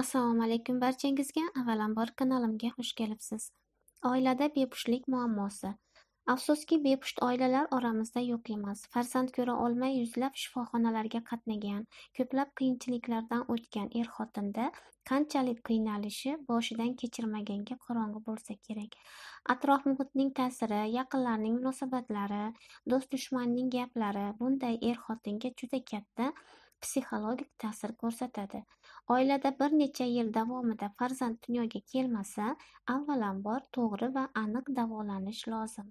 Assalomu alaykum barchangizga avvalambor kanalimga xush kelibsiz. Oilada bepushtlik muammosi. Afsuski, bepusht oilalar oramizda yo'q emas. Farzand ko'ra olmay yuzlab shifoxonalarga qatnagan, ko'plab qiyinchiliklardan o'tgan er-xotinda qanchalik qiynalishi boshidan kechirmaganga qorong'i bo'lsa kerak. Atrof muhitning ta'siri, yaqinlarning munosabatlari, do'st-dushmanning gaplari bunday er-xotinga juda katta psixologik ta'sir ko'rsatadi oilada bir necha yil davomida farzand dunyoga kelmasa avvalambor to'g'ri va aniq davolanish lozim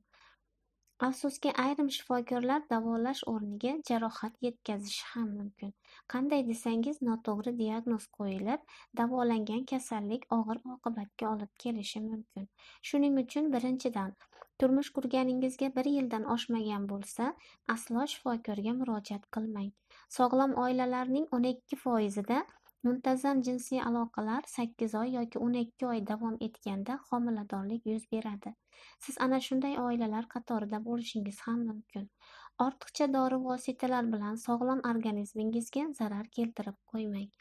afsuski ayrim shifokorlar davolash o'rniga jarohat yetkazishi ham mumkin qanday desangiz noto'g'ri diagnoz qo'yilib davolangan kasallik og'ir oqibatga olib kelishi mumkin shuning uchun birinchidan turmush qurganingizga bir yildan oshmagan bo'lsa aslo shifokorga murojaat qilmang sog'lom oilalarning o'n ikki foizida muntazam jinsiy aloqalar sakkiz oy yoki o'n ikki oy davom etganda homiladorlik yuz beradi siz ana shunday oilalar qatorida bo'lishingiz ham mumkin ortiqcha dori vositalar bilan sog'lom organizmingizga zarar keltirib qo'ymang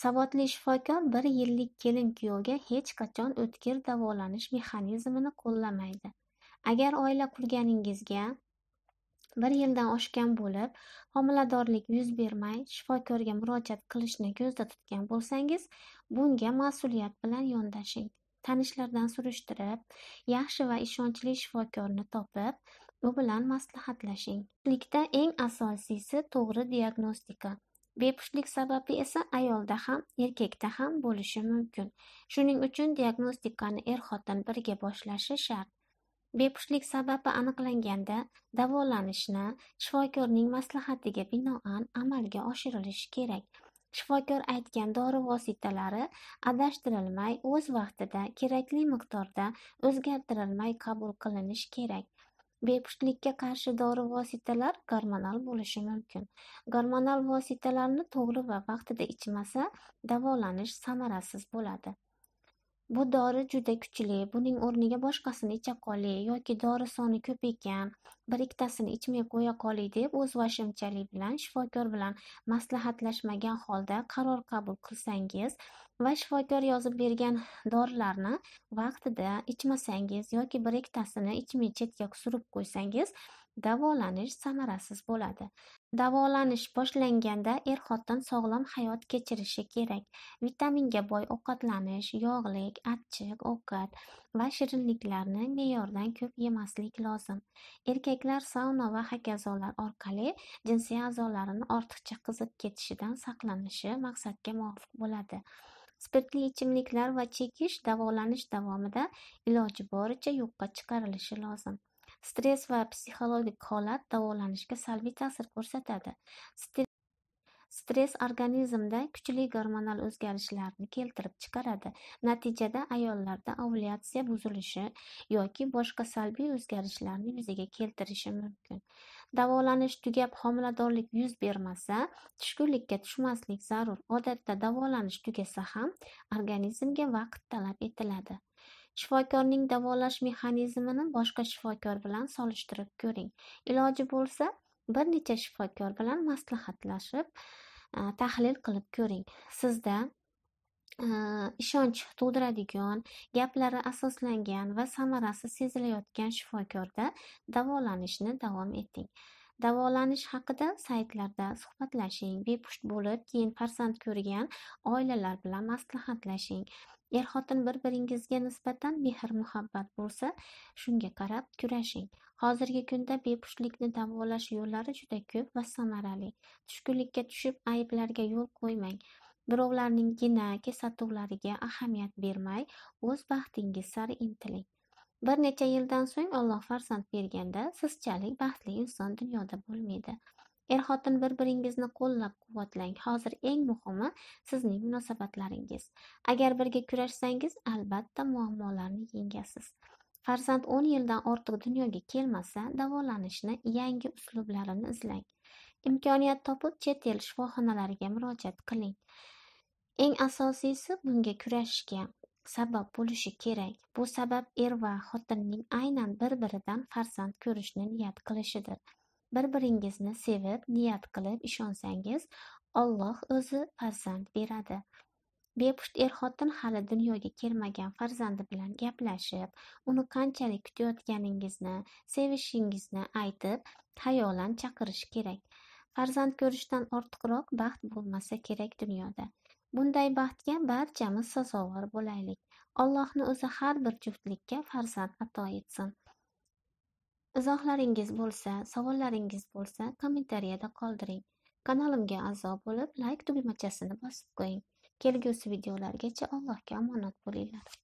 Savodli shifokor bir yillik kelin-kuyovga hech qachon o'tkir davolanish mexanizmini qo'llamaydi. Agar oila qurganingizga bir yildan oshgan bo'lib, homiladorlik yuz bermay, shifokorga murojaat qilishni ko'zda tutgan bo'lsangiz, bunga mas'uliyat bilan yondashing. Tanishlardan surishtirib, yaxshi va ishonchli shifokorni topib, u bilan maslahatlashing. Likda eng asosiysi to'g'ri diagnostika. Bepushtlik sababi esa ayolda ham, erkakda ham bo'lishi mumkin. Shuning uchun diagnostikani er-xotin birga boshlashi shart. Bepushtlik sababi aniqlanganda davolanishni shifokorning maslahatiga binoan amalga oshirilishi kerak. Shifokor aytgan dori vositalari adashtirilmay, o'z vaqtida kerakli miqdorda o'zgartirilmay qabul qilinishi kerak. bepushtlikka qarshi dori vositalar gormonal bo'lishi mumkin gormonal vositalarni to'g'ri va vaqtida ichmasa davolanish samarasiz bo'ladi bu dori juda kuchli buning o'rniga boshqasini icha qoli yoki dori soni ko'p ekan bir ikkitasini ichmay qo'ya qoli deb o'z vashimchalik bilan shifokor bilan maslahatlashmagan holda qaror qabul qilsangiz va shifokor yozib bergan dorilarni vaqtida ichmasangiz yoki bir ikkitasini ichmay chetga surib qo'ysangiz davolanish samarasiz bo'ladi Davolanish boshlanganda er-xotin sog'lom hayot kechirishi kerak. Vitaminga boy ovqatlanish, yog'lik, achchiq ovqat va shirinliklarni me'yordan ko'p yemaslik lozim. Erkaklar sauna va hokazolar orqali jinsiy a'zolarini ortiqcha qizib ketishidan saqlanishi maqsadga muvofiq bo'ladi. Spirtli ichimliklar va chekish davolanish davomida iloji boricha yo'qqa chiqarilishi lozim. stress va psixologik holat davolanishga salbiy ta'sir ko'rsatadi stress organizmda kuchli gormonal o'zgarishlarni keltirib chiqaradi natijada ayollarda ovulyatsiya buzilishi yoki boshqa salbiy o'zgarishlarni yuzaga keltirishi mumkin davolanish tugab homiladorlik yuz bermasa tushkunlikka tushmaslik zarur odatda davolanish tugasa ham organizmga vaqt talab etiladi Shifokorning davolash mexanizmini boshqa shifokor bilan solishtirib ko'ring. Iloji bo'lsa, bir necha shifokor bilan maslahatlashib, e, tahlil qilib ko'ring. Sizda e, ishonch tug'diradigan gaplari asoslangan va samarasi sezilayotgan shifokorda davolanishni davom eting davolanish haqida saytlarda suhbatlashing bepusht bo'lib keyin farzand ko'rgan oilalar bilan maslahatlashing er xotin bir biringizga nisbatan mehr muhabbat bo'lsa shunga qarab kurashing hozirgi kunda bepushtlikni davolash yo'llari juda ko'p va samarali tushkunlikka tushib ayblarga yo'l qo'ymang birovlarning gina kesatuvlariga ahamiyat bermay o'z baxtingiz sari intiling bir necha yildan so'ng Alloh farzand berganda sizchalik baxtli inson dunyoda bo'lmaydi er xotin bir biringizni qo'llab quvvatlang hozir eng muhimi sizning munosabatlaringiz agar birga kurashsangiz albatta muammolarni yengasiz farzand o'n yildan ortiq dunyoga kelmasa davolanishni yangi uslublarini izlang imkoniyat topib chet el shifoxonalariga murojaat qiling eng asosiysi bunga kurashishga sabab bo'lishi kerak bu sabab er va xotinning aynan bir biridan farzand ko'rishni niyat qilishidir bir biringizni sevib niyat qilib ishonsangiz olloh o'zi farzand beradi bepusht er xotin hali dunyoga kelmagan farzandi bilan gaplashib uni qanchalik kutayotganingizni sevishingizni aytib hayolan chaqirish kerak farzand ko'rishdan ortiqroq baxt bo'lmasa kerak dunyoda bunday baxtga barchamiz sazovor bo'laylik allohni o'zi har bir juftlikka farzand ato etsin izohlaringiz bo'lsa savollaringiz bo'lsa kommentariyada qoldiring kanalimga a'zo bo'lib layk tugmachasini bosib qo'ying kelgusi videolargacha allohga omonat bo'linglar